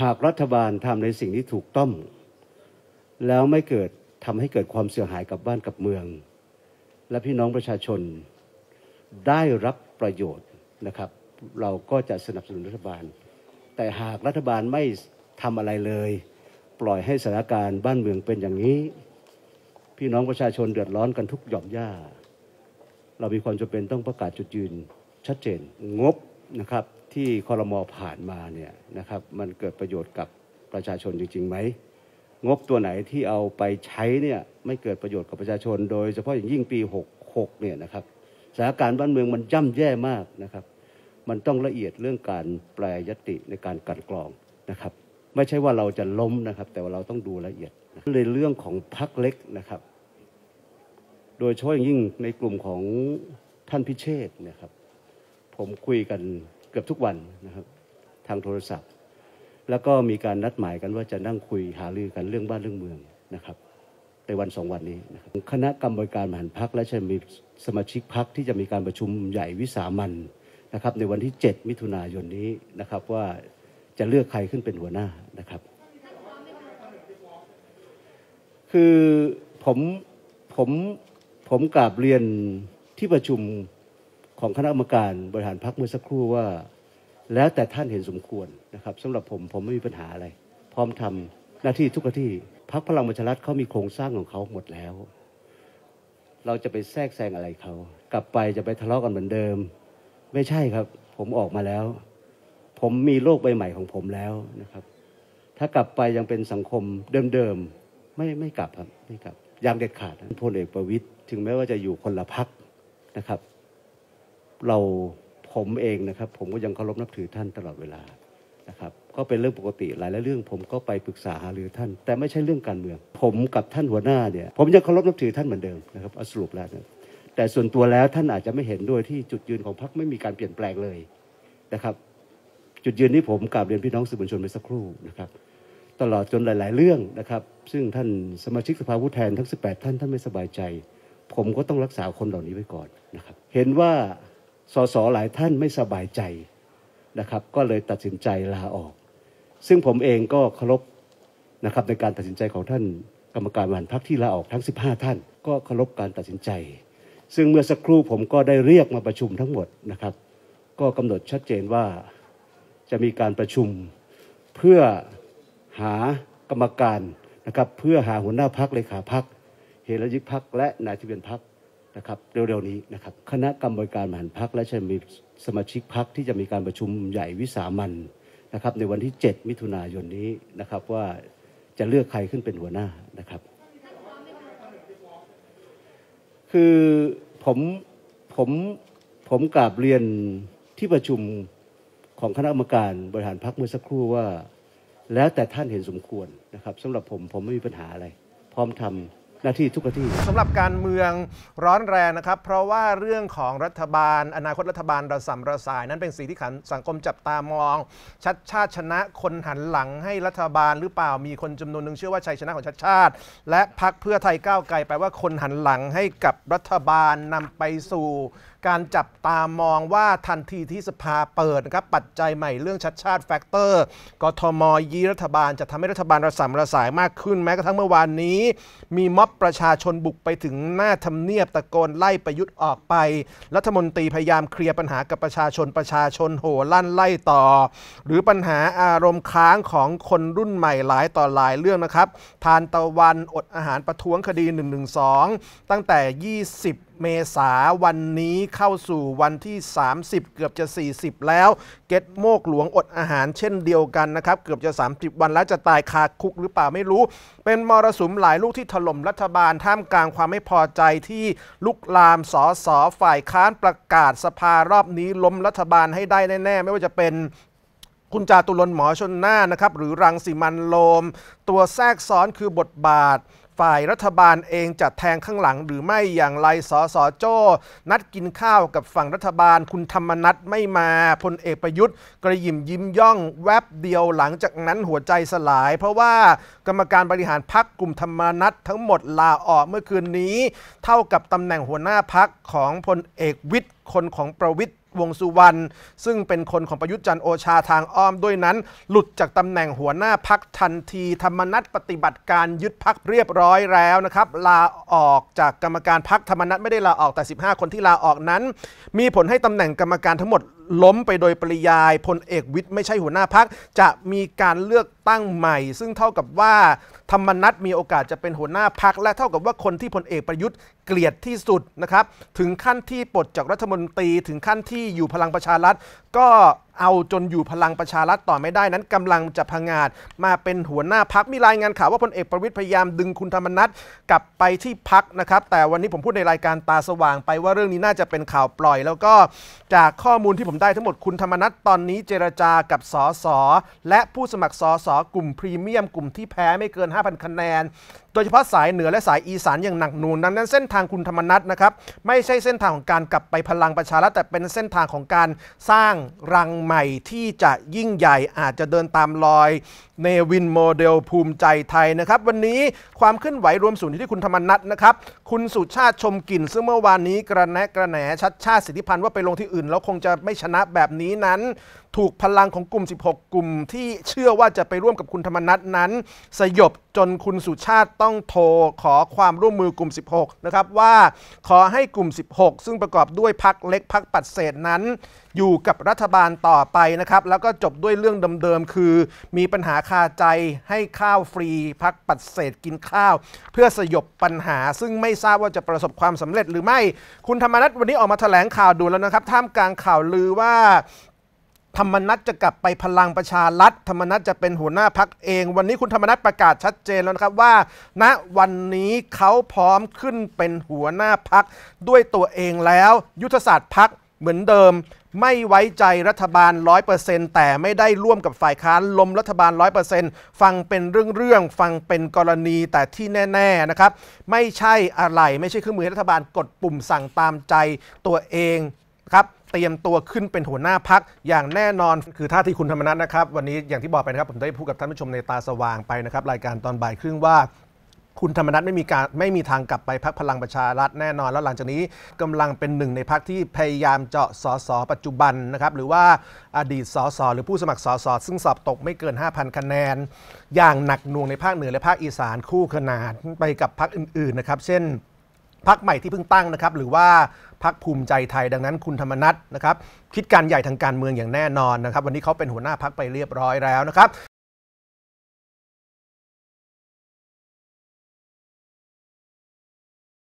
หากรัฐบาลทำในสิ่งที่ถูกต้อง แล้วไม่เกิดทำให้เกิดความเสียหายกับบ้านกับเมือง และพี่น้องประชาชนได้รับประโยชน์นะครับ เราก็จะสนับสนุนรัฐบาล แต่หากรัฐบาลไม่ทำอะไรเลย ปล่อยให้สถานการณ์ บ้านเมืองเป็นอย่างนี้ พี่น้องประชาชนเดือดร้อนกันทุกหย่อมย่าเรามีความจำเป็นต้องประกาศจุดยืนชัดเจนงบนะครับที่คอรมอผ่านมาเนี่ยนะครับมันเกิดประโยชน์กับประชาชนจริงๆไหมงบตัวไหนที่เอาไปใช้เนี่ยไม่เกิดประโยชน์กับประชาชนโดยเฉพาะอย่างยิ่งปี66เนี่ยนะครับสถานการณ์บ้านเมืองมันย่ำแย่มากนะครับ มันต้องละเอียดเรื่องการแปลยติในการกันกรองนะครับ ไม่ใช่ว่าเราจะล้มนะครับ แต่ว่าเราต้องดูละเอียดในเรื่องของพักเล็กนะครับ โดยเฉพาะอย่างยิ่งในกลุ่มของท่านพิเชษนะครับผมคุยกันเกือบทุกวันนะครับทางโทรศัพท์ แล้วก็มีการนัดหมายกันว่าจะนั่งคุยหารือกันเรื่องบ้านเรื่องเมืองนะครับในวันสองวันนี้นะคคณะกรรมการมหันพักและจะมีสมาชิกพักที่จะมีการประชุมใหญ่วิสามันนะครับในวันที่7มิถุนายนนี้นะครับว่าจะเลือกใครขึ้นเป็นหัวหน้านะครับ คือผมผมผมกราบเรียนที่ประชุมของคณะกรรมการบริหารพักเมื่อสักครู่ว่า แล้วแต่ท่านเห็นสมควรนะครับสำหรับผมผมไม่มีปัญหาอะไร พร้อมทำหน้าที่ทุกที่พักพลังประชารัฐเขามีโครงสร้างของเขาหมดแล้ว เราจะไปแทรกแซงอะไรเขา กลับไปจะไปทะเลาะกันเหมือนเดิม ไม่ใช่ครับ ผมออกมาแล้ว ผมมีโลกใบใหม่ของผมแล้วนะครับ ถ้ากลับไปยังเป็นสังคมเดิมๆ ไม่ไม่กลับครับไม่กลับยางเด็ดขาดพลเอกประวิตยถึงแม้ว่าจะอยู่คนละพักนะครับเราผมเองนะครับผมก็ยังเคารพนับถือท่านตลอดเวลานะครับก็เป็นเรื่องปกติหลายหละเรื่อง ผมก็ไปปรึกษาหารือท่าน แต่ไม่ใช่เรื่องการเมือง ผมกับท่านหัวหน้าเนี่ย ผมยังเคารพนับถือท่านเหมือนเดิมนะครับอสรุปแล้วนะแต่ส่วนตัวแล้วท่านอาจจะไม่เห็นด้วยที่จุดยืนของพรรคไม่มีการเปลี่ยนแปลงเลยนะครับ จุดยืนที่ผมกลาบเรียนพี่น้องสื่อมวลชนไปสักครู่นะครับตลอดจนหลาย ๆ เรื่องนะครับ ซึ่งท่านสมาชิกสภาผู้แทนทั้ง18ท่านท่านไม่สบายใจ ผมก็ต้องรักษาคนเหล่านี้ไว้ก่อนนะครับเห็นว่าสสหลายท่านไม่สบายใจ นะครับก็เลยตัดสินใจลาออก ซึ่งผมเองก็เคารพนะครับในการตัดสินใจของท่านกรรมการบริหารพักที่ลาออกทั้ง 15 ท่านก็เคารพการตัดสินใจ ซึ่งเมื่อสักครู่ผมก็ได้เรียกมาประชุมทั้งหมดนะครับ ก็กำหนดชัดเจนว่าจะมีการประชุมเพื่อหากรรมการนะครับเพื่อหาหัวหน้าพักเลขาพักเหรัยิกพักและนายทะเบียนพักะครับเร็วๆนี้นะครับคณะกรรมการมหานพักและจะมีสมาชิกพักที่จะมีการประชุมใหญ่วิสามันนะครับ ในวันที่ 7 มิถุนายนนี้นะครับว่าจะเลือกใครขึ้นเป็นหัวหน้านะครับ คือผมผมผมกราบเรียนที่ประชุมของคณะกรรมการบริหารพักเมื่อสักครู่ว่า แล้วแต่ท่านเห็นสมควรนะครับสำหรับผมผมไม่มีปัญหาอะไร พร้อมทำหน้าที่ทุกหน้าที่สำหรับการเมืองร้อนแรงนะครับ เพราะว่าเรื่องของรัฐบาล อนาคตรัฐบาลระสำระสาย นั้นเป็นสิ่งที่ขันสังคมจับตามองชัดชาติชนะคนหันหลังให้รัฐบาลหรือเปล่ามีคนจำนวนหนึ่งเชื่อว่าชัยชนะของชัดชาติ และพักเพื่อไทยก้าวไกล แปลว่าคนหันหลังให้กับรัฐบาลนำไปสู่การจับตามองว่าทันทีที่สภาเปิดนะครับปัจจัยใหม่เรื่องชัดชาติแฟกเตอร์กทมยีรัฐบาลจะทำให้รัฐบาลระสำระสายมากขึ้นแม้กระทั่งเมื่อวานนี้ มีม็อบประชาชนบุกไปถึงหน้าทำเนียบตะโกนไล่ประยุทธ์ออกไป รัฐมนตรีพยายามเคลียร์ปัญหากับประชาชนประชาชนโห่ลั่นไล่ต่อ หรือปัญหาอารมณ์ค้างของคนรุ่นใหม่หลายต่อหลายเรื่องนะครับ ทานตะวันอดอาหารประท้วงคดี112ตั้งแต่ 20เมษาวันนี้เข้าสู่วันที่ 30 เกือบจะ 40 แล้วเกตโมกหลวงอดอาหารเช่นเดียวกันนะครับ เกือบจะ 30 วันแล้วจะตายคาคุกหรือเปล่าไม่รู้ เป็นมรสุมหลายลูกที่ถล่มรัฐบาล ท่ามกลางความไม่พอใจที่ลุกลามสอสอฝ่ายค้านประกาศสภารอบนี้ล้มรัฐบาลให้ได้แน่ๆไม่ว่าจะเป็น คุณจาตุลนหมอชนหน้านะครับ หรือรังสีมันโลม ตัวแทรกซ้อนคือบทบาทฝ่ายรัฐบาลเองจะแทงข้างหลังหรือไม่อย่างไร สสโจ้ นัดกินข้าวกับฝั่งรัฐบาลคุณธรรมนัทไม่มา พลเอกประยุทธ์กระยิมยิ้มย่องแวบเดียวหลังจากนั้นหัวใจสลาย เพราะว่ากรรมการบริหารพักกลุ่มธรรมนัททั้งหมดลาออกเมื่อคืนนี้ เท่ากับตำแหน่งหัวหน้าพักของพลเอกวิทย์คนของประวิทย์วงสุวรรณซึ่งเป็นคนของประยุทธ์จันโอชาทางอ้อมด้วยนั้น หลุดจากตำแหน่งหัวหน้าพักทันทีธรรมนัตปฏิบัติการยึดพักเรียบร้อยแล้วนะครับลาออกจากกรรมการพักธรรมนัตไม่ได้ลาออกแต่ 15 คนที่ลาออกนั้น มีผลให้ตำแหน่งกรรมการทั้งหมดล้มไปโดยปริยายพลเอกวิทย์ไม่ใช่หัวหน้าพัก จะมีการเลือกตั้งใหม่ ซึ่งเท่ากับว่า ธรรมนัตมีโอกาสจะเป็นหัวหน้าพัก และเท่ากับว่าคนที่พลเอกประยุทธ์เกลียดที่สุดนะครับถึงขั้นที่ปลดจากรัฐมนตรี ถึงขั้นที่อยู่พลังประชารัฐ ก็เอาจนอยู่พลังประชารัฐต่อไม่ได้นั้นกำลังจะพังอาจมาเป็นหัวหน้าพักมีรายงานข่าวว่าพลเอกประวิตยพยายามดึงคุณธรรมนัทกลับไปที่พักนะครับแต่วันนี้ผมพูดในรายการตาสว่างไป ว่าเรื่องนี้น่าจะเป็นข่าวปล่อย แล้วก็จากข้อมูลที่ผมได้ทั้งหมดคุณธรรมนัทตอนนี้ เจรจากับสสและผู้สมัครสสกลุ่มพรีเมียม กลุ่มที่แพ้ไม่เกิน5,000คะแนนดยเฉพาะสายเหนือและสายอีสานอย่างหนักหน่วงดังนั้นเส้นทางคุณธรรมนัฐนะครับ ไม่ใช่เส้นทางของการกลับไปพลังประชารัฐแต่เป็นเส้นทางของการสร้างรังใหม่ที่จะยิ่งใหญ่อาจจะเดินตามรอยเนวินโมเดลภูมิใจไทยนะครับวันนี้ความเคลื่อนไหวรวมศูนย์ที่คุณธรรมนัฐนะครับคุณสุชาติชมกลิ่นซึ่งเมื่อวานนี้กระแนะกระแหนชัดชาติสิทธิพันธ์ว่าไปลงที่อื่น แล้วคงจะไม่ชนะแบบนี้นั้นถูกพลังของกลุ่ม 16 กลุ่มที่เชื่อว่าจะไปร่วมกับคุณธรรมนัฐนั้น สยบจนคุณสุชาติต้องโทรขอความร่วมมือกลุ่ม 16 นะครับ ว่าขอให้กลุ่ม 16 ซึ่งประกอบด้วยพักเล็กพักปัดเศษนั้น อยู่กับรัฐบาลต่อไปนะครับ แล้วก็จบด้วยเรื่องเดิมๆคือ มีปัญหาคาใจให้ข้าวฟรีพักปัดเศษกินข้าว เพื่อสยบปัญหา ซึ่งไม่ทราบว่าจะประสบความสำเร็จ หรือไม่คุณธรรมนัฐวันนี้ออกมาแถลงข่าวดูแล้วนะครับท่ามกลางข่าวลือว่าธรรมนัตจะกลับไปพลังประชารัฐธรรมนัตจะเป็นหัวหน้าพักเองวันนี้คุณธรรมนัตประกาศชัดเจนแล้วนะครับว่า ณวันนี้เขาพร้อมขึ้นเป็นหัวหน้าพักด้วยตัวเองแล้ว ยุทธศาสตร์พักเหมือนเดิม ไม่ไว้ใจรัฐบาล 100%แต่ไม่ได้ร่วมกับฝ่ายค้านล้มรัฐบาล 100%ฟังเป็นเรื่องๆฟังเป็นกรณีแต่ที่แน่ ๆนะครับ ไม่ใช่อะไร ไม่ใช่เครื่องมือรัฐบาลกดปุ่มสั่งตามใจตัวเองครับเตรียมตัวขึ้นเป็นหัวหน้าพักอย่างแน่นอนคือท่าที่คุณธรรมนัฐนะครับ วันนี้อย่างที่บอกไปนะครับผมได้พูดกับท่านผู้ชมในตาสว่างไปนะครับรายการตอนบ่าย ครึ่งว่า คุณธรรมนัฐไม่มีการไม่มีทางกลับไปพักพลังประชารัฐแน่นอนแล้วหลังจากนี้กำลังเป็นหนึ่งในพักที่พยายามเจาะสสปัจจุบันนะครับ หรือว่าอดีตสสหรือผู้สมัครสสซึ่งสอบตก ไม่เกิน5,000คะแนน อย่างหนักหน่วงในภาคเหนือและภาคอีสานคู่ขนานไปกับพักอื่น ๆนะครับ เช่นพักใหม่ที่เพิ่งตั้งนะครับ หรือว่าพักภูมิใจไทยดังนั้นคุณธรรมนัทนะครับ คิดการใหญ่ทางการเมืองอย่างแน่นอนนะครับ วันนี้เขาเป็นหัวหน้าพักไปเรียบร้อยแล้วนะครับ